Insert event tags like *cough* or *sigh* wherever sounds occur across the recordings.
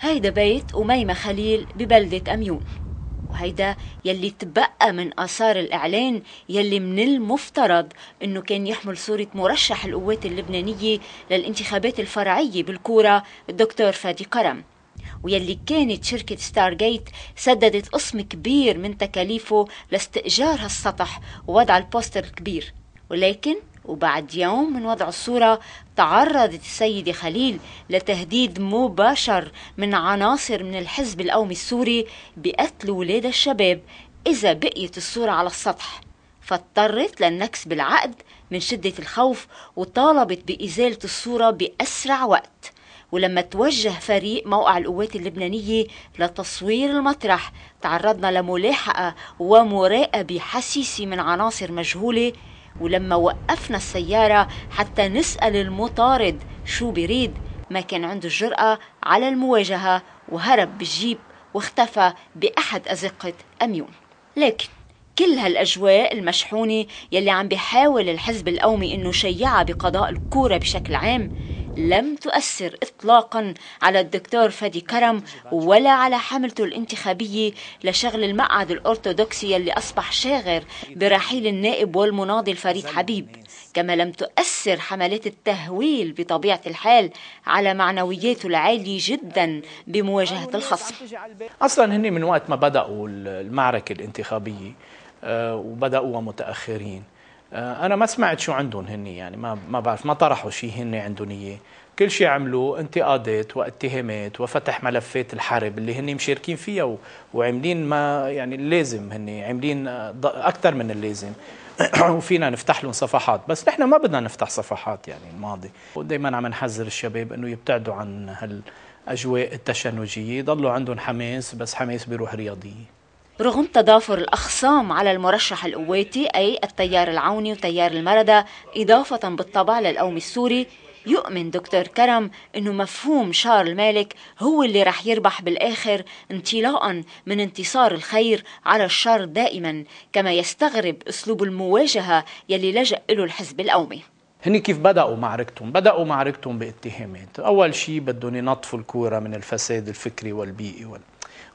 هيدا بيت أميمة خليل ببلدة أميون وهيدا يلي تبقى من آثار الإعلان يلي من المفترض أنه كان يحمل صورة مرشح القوات اللبنانية للانتخابات الفرعية بالكورة الدكتور فادي كرم ويلي كانت شركة ستار جيت سددت قسم كبير من تكاليفه لاستئجار هالسطح ووضع البوستر الكبير ولكن وبعد يوم من وضع الصورة تعرضت السيدة خليل لتهديد مباشر من عناصر من الحزب القومي السوري بقتل ولاد الشباب إذا بقيت الصورة على السطح فاضطرت للنكس بالعقد من شدة الخوف وطالبت بإزالة الصورة بأسرع وقت ولما توجه فريق موقع القوات اللبنانية لتصوير المطرح تعرضنا لملاحقة ومراقبة حسيسة من عناصر مجهولة ولما وقفنا السيارة حتى نسأل المطارد شو بريد ما كان عنده الجرأة على المواجهة وهرب بالجيب واختفى بأحد أزقة أميون لكن كل هالأجواء المشحونة يلي عم بيحاول الحزب القومي إنه شيعها بقضاء الكورة بشكل عام لم تؤثر إطلاقا على الدكتور فادي كرم ولا على حملته الانتخابية لشغل المقعد الأرثوذكسي اللي أصبح شاغر برحيل النائب والمناضل فريد حبيب كما لم تؤثر حملات التهويل بطبيعة الحال على معنوياته العالية جدا بمواجهة الخصم أصلا هني من وقت ما بدأوا المعركة الانتخابية آه، وبدأوها متأخرين آه، انا ما سمعت شو عندهم هني يعني ما ما بعرف ما طرحوا شيء هن عندهم اياه كل شيء عملوه انتقادات واتهامات وفتح ملفات الحرب اللي هن مشاركين فيها و... وعاملين ما يعني اللازم هن عاملين آه، اكثر من اللازم *clears throat* وفينا نفتح لهم صفحات بس نحن ما بدنا نفتح صفحات يعني الماضي ودائما عم نحذر الشباب انه يبتعدوا عن هالاجواء التشنجيه يضلوا عندهم حماس بس حماس بروح رياضيه رغم تضافر الأخصام على المرشح القواتي أي التيار العوني وتيار المردة إضافة بالطبع للقوم السوري يؤمن دكتور كرم أنه مفهوم شارل مالك هو اللي رح يربح بالآخر انطلاقا من انتصار الخير على الشر دائما كما يستغرب أسلوب المواجهة يلي لجأ له الحزب القومي هن كيف بدأوا معركتهم؟ بدأوا معركتهم باتهامات أول شيء بدهم ينطفوا الكورة من الفساد الفكري والبيئي وال...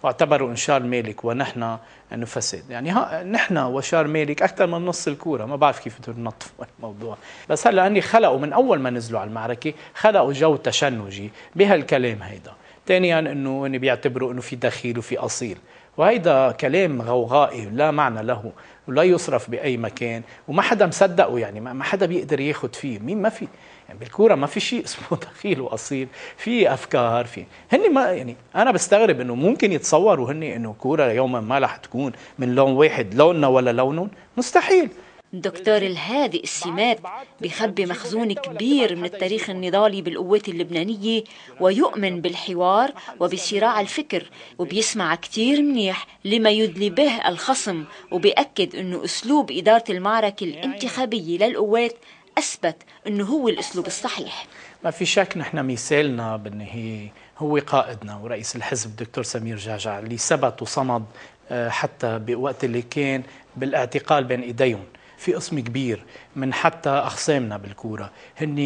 واعتبروا ان شارل مالك ونحن انه فساد يعني ها نحن وشارل مالك اكثر من نص الكوره ما بعرف كيف بدهم ينظفوا *laughs* الموضوع بس هلا هني خلقوا من اول ما نزلوا على المعركه خلقوا جو تشنجي بهالكلام هيدا ثانيا انه إن بيعتبروا انه في دخيل وفي اصيل وهيدا كلام غوغائي لا معنى له ولا يصرف باي مكان وما حدا مصدقه يعني ما حدا بيقدر ياخذ فيه مين ما في يعني بالكوره ما في شيء *laughs* اسمه دخيل واصيل في افكار في هن ما يعني انا بستغرب انه ممكن يتصوروا هن انه كوره يوما ما رح تكون من لون واحد لوننا ولا لونهم مستحيل دكتور الهادئ السمات بيخبي مخزون كبير من التاريخ النضالي بالقوات اللبنانية ويؤمن بالحوار وبصراع الفكر وبيسمع كتير منيح لما يدلي به الخصم وبيأكد أنه أسلوب إدارة المعركة الانتخابية للقوات أثبت أنه هو الأسلوب الصحيح ما في شك نحن مثالنا بالنهاية هو قائدنا ورئيس الحزب الدكتور سمير جعجع اللي ثبت وصمد آه، حتى بوقت اللي كان بالاعتقال بين ايديهم في قسم كبير من حتى اخصامنا بالكوره هن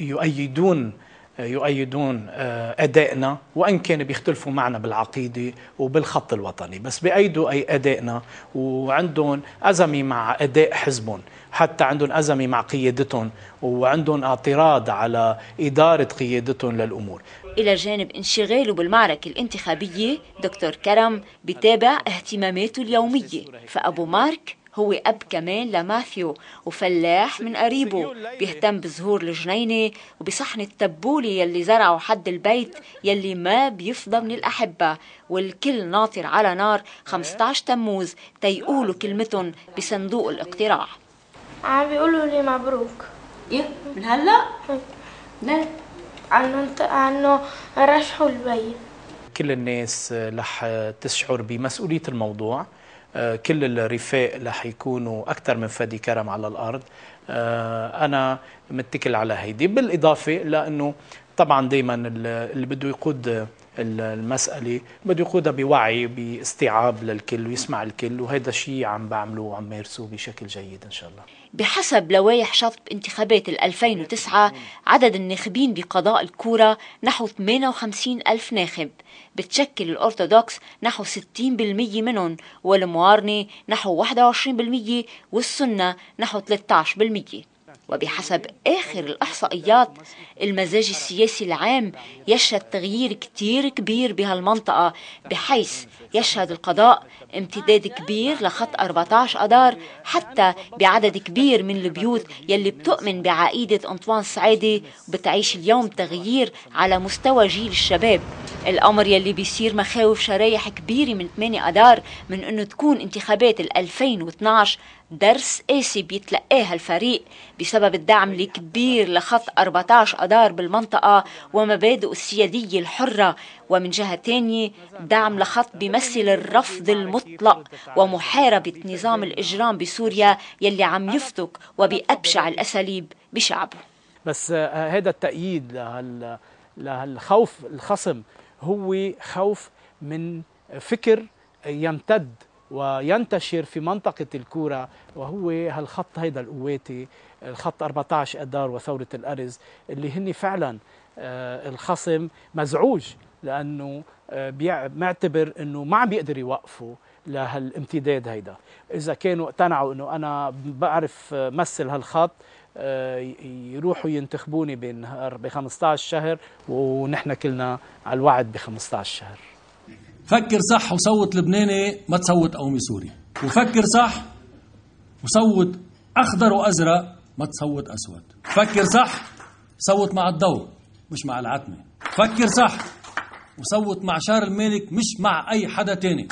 يؤيدون يؤيدون ادائنا وان كان بيختلفوا معنا بالعقيده وبالخط الوطني بس بأيدوا اي ادائنا وعندهم ازمه مع اداء حزبهم حتى عندهم ازمه مع قيادتهم وعندهم اعتراض على اداره قيادتهم للامور إلى جانب انشغاله بالمعركة الانتخابية دكتور كرم بتابع اهتماماته اليومية فأبو مارك هو أب كمان لماثيو وفلاح من قريبه بيهتم بزهور الجنينة وبصحن التبولة يلي زرعه حد البيت يلي ما بيفضى من الأحبة والكل ناطر على نار 15 تموز تيقولوا كلمتهم بصندوق الاقتراع عم بيقولوا لي مبروك ايه من هلا؟ ليه؟ عنه عنه رشحوا البيت كل الناس رح تشعر بمسؤولية الموضوع آه، كل الرفاق رح يكونوا أكثر من فادي كرم على الأرض آه، أنا متكل على هيدي بالإضافة لأنه طبعا دايما اللي بده يقود المسألة بده يقودها بوعي باستيعاب للكل ويسمع الكل وهذا الشيء عم بعمله وعم مارسه بشكل جيد إن شاء الله بحسب لوائح شفط انتخابات 2009 عدد الناخبين بقضاء الكورة نحو 58 ألف ناخب بتشكل الأرثوذكس نحو 60% منهم والموارنة نحو 21% والسنة نحو 13% وبحسب آخر الإحصائيات المزاج السياسي العام يشهد تغيير كتير كبير بهالمنطقة بحيث يشهد القضاء امتداد كبير لخط 14 أدار حتى بعدد كبير من البيوت يلي بتؤمن بعقيدة أنطوان سعيدي وبتعيش اليوم تغيير على مستوى جيل الشباب الامر يلي بيصير مخاوف شرايح كبيره من 8 اذار من انه تكون انتخابات ال 2012 درس قاسي بيتلقاه الفريق بسبب الدعم الكبير لخط 14 اذار بالمنطقة ومبادئ السيادية الحرة ومن جهة ثانيه دعم لخط بيمثل الرفض المطلق ومحاربة نظام الإجرام بسوريا يلي عم يفتك وبأبشع الأساليب بشعبه بس آه، هذا التأييد لهالخوف الخصم هو خوف من فكر يمتد وينتشر في منطقة الكورة وهو هالخط هيدا القواتي الخط 14 أدار وثورة الأرز اللي هن فعلا آه، الخصم مزعوج لانه آه، معتبر انه ما عم بيقدر يوقفه لهالامتداد هيدا اذا كانوا اقتنعوا انه انا بعرف آه، مثل هالخط آه، يروحوا ينتخبوني بنهار ب 15 شهر ونحن كلنا على الوعد ب 15 شهر فكر صح وصوت لبناني ما تصوت قومي سوري وفكر صح وصوت اخضر وازرق ما تصوت اسود فكر صح صوت مع الضوء مش مع العتمه فكر صح وصوت مع شارل مالك مش مع اي حدا تاني